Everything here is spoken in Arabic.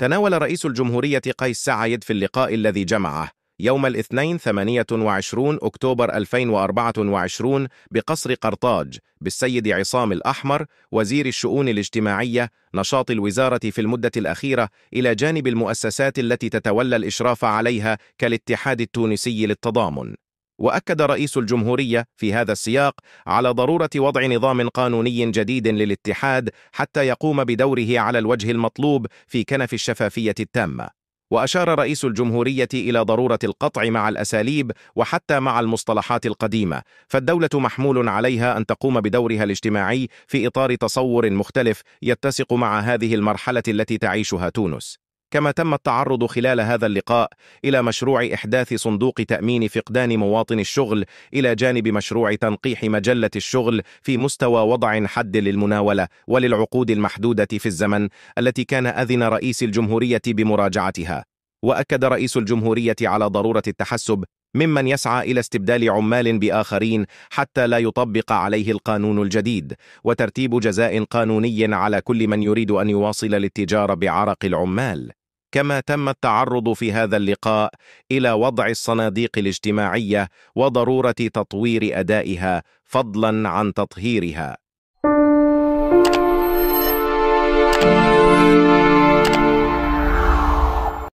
تناول رئيس الجمهورية قيس سعيد في اللقاء الذي جمعه يوم الاثنين 28 أكتوبر 2024 بقصر قرطاج بالسيد عصام الأحمر وزير الشؤون الاجتماعية نشاط الوزارة في المدة الأخيرة إلى جانب المؤسسات التي تتولى الإشراف عليها كالاتحاد التونسي للتضامن وأكد رئيس الجمهورية في هذا السياق على ضرورة وضع نظام قانوني جديد للاتحاد حتى يقوم بدوره على الوجه المطلوب في كنف الشفافية التامة وأشار رئيس الجمهورية إلى ضرورة القطع مع الأساليب وحتى مع المصطلحات القديمة فالدولة محمول عليها أن تقوم بدورها الاجتماعي في إطار تصور مختلف يتسق مع هذه المرحلة التي تعيشها تونس كما تم التعرض خلال هذا اللقاء إلى مشروع إحداث صندوق تأمين فقدان مواطن الشغل إلى جانب مشروع تنقيح مجلة الشغل في مستوى وضع حد للمناولة وللعقود المحدودة في الزمن التي كان أذن رئيس الجمهورية بمراجعتها وأكد رئيس الجمهورية على ضرورة التحسب ممن يسعى إلى استبدال عمال بآخرين حتى لا يطبق عليه القانون الجديد وترتيب جزاء قانوني على كل من يريد أن يواصل الاتجار بعرق العمال كما تم التعرض في هذا اللقاء إلى وضع الصناديق الاجتماعية وضرورة تطوير أدائها فضلا عن تطهيرها